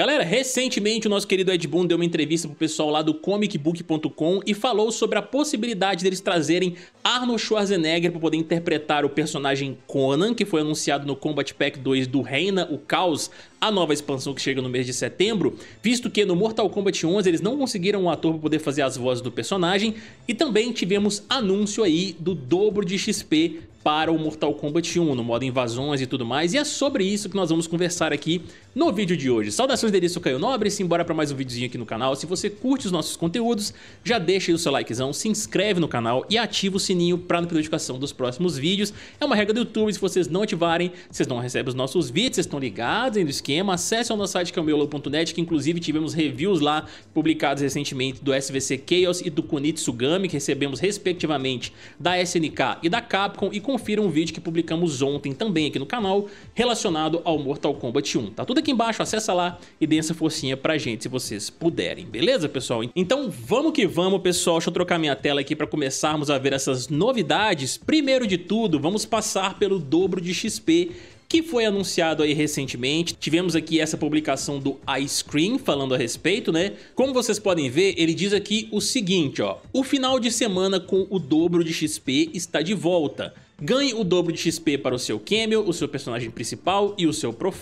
Galera, recentemente o nosso querido Ed Boon deu uma entrevista pro pessoal lá do comicbook.com e falou sobre a possibilidade deles trazerem Arnold Schwarzenegger para poder interpretar o personagem Conan, que foi anunciado no Combat Pack 2 do Reina, o Caos, a nova expansão que chega no mês de setembro, visto que no Mortal Kombat 11 eles não conseguiram um ator para poder fazer as vozes do personagem, e também tivemos anúncio aí do dobro de XP para o Mortal Kombat 1, no modo invasões e tudo mais, e é sobre isso que nós vamos conversar aqui no vídeo de hoje. Saudações delícia, eu Caio Nobre, simbora para mais um videozinho aqui no canal. Se você curte os nossos conteúdos, já deixa aí o seu likezão, se inscreve no canal e ativa o sininho para não perder notificação dos próximos vídeos. É uma regra do YouTube, se vocês não ativarem, vocês não recebem os nossos vídeos, vocês estão ligados aí no esquema. Acesse o nosso site que é o meolo.net, que inclusive tivemos reviews lá publicados recentemente do SVC Chaos e do Kunitsugami, que recebemos respectivamente da SNK e da Capcom. E confira um vídeo que publicamos ontem também aqui no canal relacionado ao Mortal Kombat 1. Tá tudo aqui embaixo, acessa lá e dê essa forcinha pra gente se vocês puderem, beleza, pessoal? Então vamos que vamos, pessoal. Deixa eu trocar minha tela aqui para começarmos a ver essas novidades. Primeiro de tudo, vamos passar pelo dobro de XP que foi anunciado aí recentemente. Tivemos aqui essa publicação do Ice Cream falando a respeito, né? Como vocês podem ver, ele diz aqui o seguinte, ó. O final de semana com o dobro de XP está de volta ganhe o dobro de XP para o seu Camel, o seu personagem principal e o seu profile.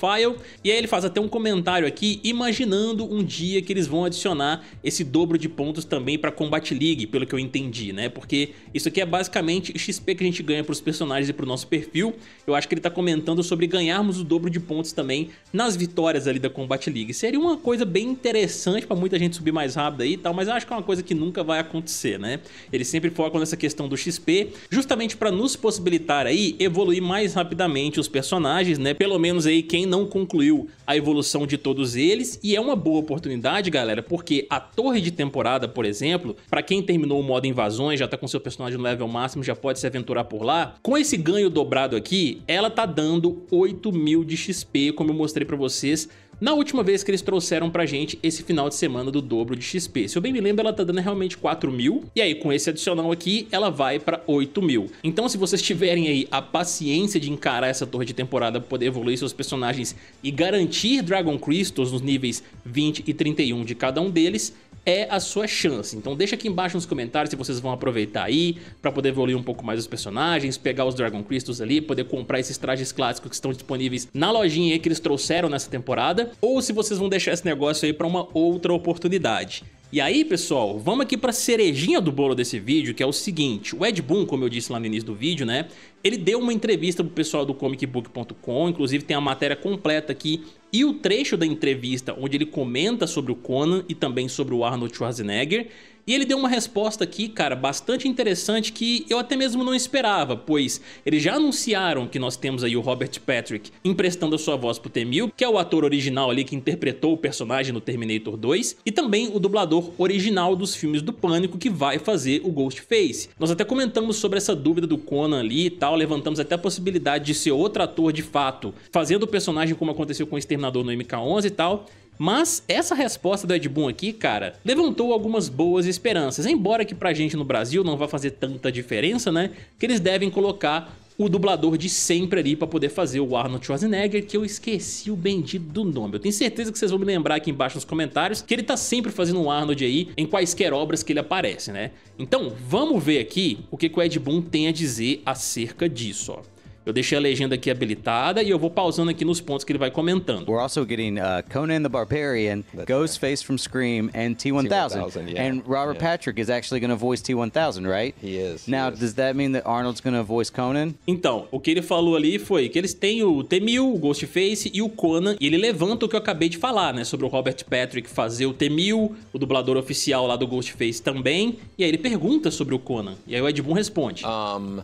E aí ele faz até um comentário aqui imaginando um dia que eles vão adicionar esse dobro de pontos também para Combat League, pelo que eu entendi, né? Porque isso aqui é basicamente o XP que a gente ganha para os personagens e para o nosso perfil. Eu acho que ele está comentando sobre ganharmos o dobro de pontos também nas vitórias ali da Combat League. Seria uma coisa bem interessante para muita gente subir mais rápido aí e tal, mas eu acho que é uma coisa que nunca vai acontecer, né? Eles sempre focam nessa questão do XP, justamente para nos possibilitar possibilitar aí evoluir mais rapidamente os personagens, né? Pelo menos aí quem não concluiu a evolução de todos eles. E é uma boa oportunidade, galera, porque a torre de temporada, por exemplo, para quem terminou o modo invasões, já tá com seu personagem no level máximo, já pode se aventurar por lá. Com esse ganho dobrado aqui, ela tá dando 8 mil de XP, como eu mostrei para vocês, na última vez que eles trouxeram pra gente esse final de semana do dobro de XP. Se eu bem me lembro, ela tá dando realmente 4 mil. E aí, com esse adicional aqui, ela vai pra 8 mil. Então, se vocês tiverem aí a paciência de encarar essa torre de temporada pra poder evoluir seus personagens e garantir Dragon Crystals nos níveis 20 e 31 de cada um deles, é a sua chance. Então deixa aqui embaixo nos comentários se vocês vão aproveitar aí para poder evoluir um pouco mais os personagens, pegar os Dragon Crystals ali, poder comprar esses trajes clássicos que estão disponíveis na lojinha aí que eles trouxeram nessa temporada, ou se vocês vão deixar esse negócio aí para uma outra oportunidade. E aí, pessoal, vamos aqui para a cerejinha do bolo desse vídeo, que é o seguinte. O Ed Boon, como eu disse lá no início do vídeo, né? Ele deu uma entrevista pro pessoal do comicbook.com, inclusive tem a matéria completa aqui e o trecho da entrevista onde ele comenta sobre o Conan e também sobre o Arnold Schwarzenegger e ele deu uma resposta aqui, cara, bastante interessante que eu até mesmo não esperava, pois eles já anunciaram que nós temos aí o Robert Patrick emprestando a sua voz pro t que é o ator original ali que interpretou o personagem no Terminator 2, e também o dublador original dos filmes do Pânico que vai fazer o Ghostface. Nós até comentamos sobre essa dúvida do Conan ali e tal, levantamos até a possibilidade de ser outro ator de fato, fazendo o personagem como aconteceu com o Exterminador no MK11 e tal, mas essa resposta do Ed Boon aqui, cara, levantou algumas boas esperanças, embora que pra gente no Brasil não vá fazer tanta diferença, né? Que eles devem colocar o dublador de sempre ali para poder fazer o Arnold Schwarzenegger, que eu esqueci o bendito do nome. Eu tenho certeza que vocês vão me lembrar aqui embaixo nos comentários que ele tá sempre fazendo o Arnold aí em quaisquer obras que ele aparece, né? Então, vamos ver aqui o que, que o Ed Boon tem a dizer acerca disso, ó. Eu deixei a legenda aqui habilitada e eu vou pausando aqui nos pontos que ele vai comentando. We're also getting uh, Conan the Barbarian, Ghostface from Scream, and T1000. T1000 yeah. And Robert yeah. Patrick is actually going to voice T1000, right? He is. Now, he is. does that mean that Arnold's going to voice Conan? Então, o que ele falou ali foi que eles têm o T1000, o Ghostface e o Conan, e ele levanta o que eu acabei de falar, né, sobre o Robert Patrick fazer o T1000, o dublador oficial lá do Ghostface também, e aí ele pergunta sobre o Conan. E aí o Ed Boon responde. Um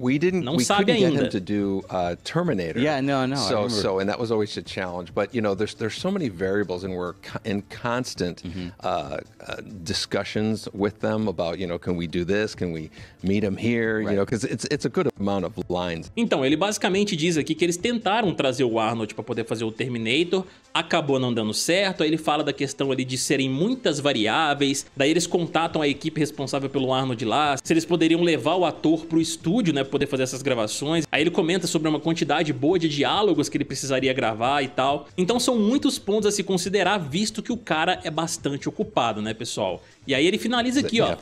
we didn't não we sabe couldn't ainda. get him to do uh, Terminator. Yeah, no, no. So so and that was always a challenge. But you know, there's there's so many variables, and we're co in constant mm -hmm. uh, uh, discussions with them about you know can we do this? Can we meet him here? Right. You know, because it's it's a good amount of lines. Então ele basicamente diz aqui que eles tentaram trazer o Arnold para poder fazer o Terminator, acabou não dando certo. Aí ele fala da questão ali de serem muitas variáveis. Daí eles contatam a equipe responsável pelo Arnold lá, se eles poderiam levar o ator pro estúdio, né? poder fazer essas gravações. Aí ele comenta sobre uma quantidade boa de diálogos que ele precisaria gravar e tal. Então são muitos pontos a se considerar, visto que o cara é bastante ocupado, né, pessoal? E aí ele finaliza aqui, ó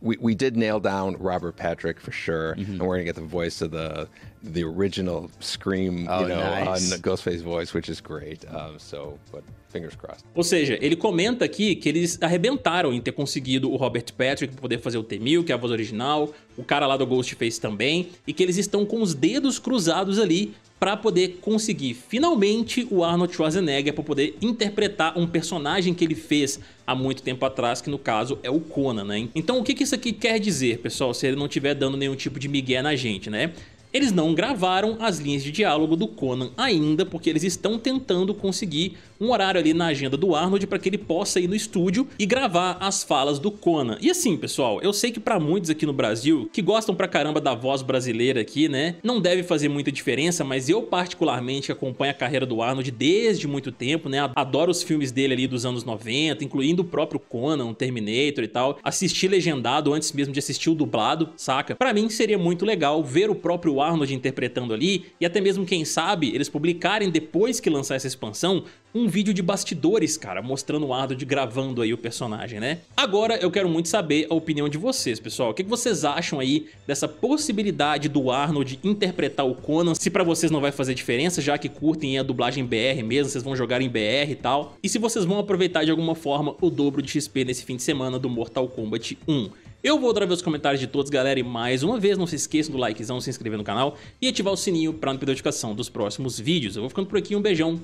we, we did nail down Robert Patrick for sure, mm-hmm. and we're gonna get the voice of the the original Scream, oh, you know, nice. on Ghostface voice, which is great. Mm-hmm. Um, so, but fingers crossed. Ou seja, ele comenta aqui que eles arrebentaram em ter conseguido o Robert Patrick para poder fazer o Temil, que é a voz original, o cara lá do Ghostface também, e que eles estão com os dedos cruzados ali para poder conseguir finalmente o Arnold Schwarzenegger para poder interpretar um personagem que ele fez há muito tempo atrás, que no caso é o Conan, né? Então o que, que isso aqui quer dizer, pessoal, se ele não estiver dando nenhum tipo de migué na gente, né? Eles não gravaram as linhas de diálogo do Conan ainda, porque eles estão tentando conseguir um horário ali na agenda do Arnold para que ele possa ir no estúdio e gravar as falas do Conan. E assim, pessoal, eu sei que para muitos aqui no Brasil, que gostam pra caramba da voz brasileira aqui, né, não deve fazer muita diferença, mas eu particularmente acompanho a carreira do Arnold desde muito tempo, né, adoro os filmes dele ali dos anos 90, incluindo o próprio Conan, o Terminator e tal, assisti legendado antes mesmo de assistir o dublado, saca? Pra mim seria muito legal ver o próprio Arnold Arnold interpretando ali, e até mesmo, quem sabe, eles publicarem depois que lançar essa expansão, um vídeo de bastidores, cara, mostrando o Arnold gravando aí o personagem, né? Agora eu quero muito saber a opinião de vocês, pessoal. O que vocês acham aí dessa possibilidade do Arnold interpretar o Conan? Se pra vocês não vai fazer diferença, já que curtem a dublagem BR mesmo, vocês vão jogar em BR e tal. E se vocês vão aproveitar de alguma forma o dobro de XP nesse fim de semana do Mortal Kombat 1. Eu vou trazer os comentários de todos, galera, e mais uma vez não se esqueçam do likezão, se inscrever no canal e ativar o sininho para não perder notificação dos próximos vídeos. Eu vou ficando por aqui, um beijão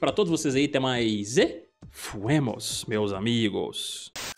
para todos vocês aí, até mais e fuemos, meus amigos.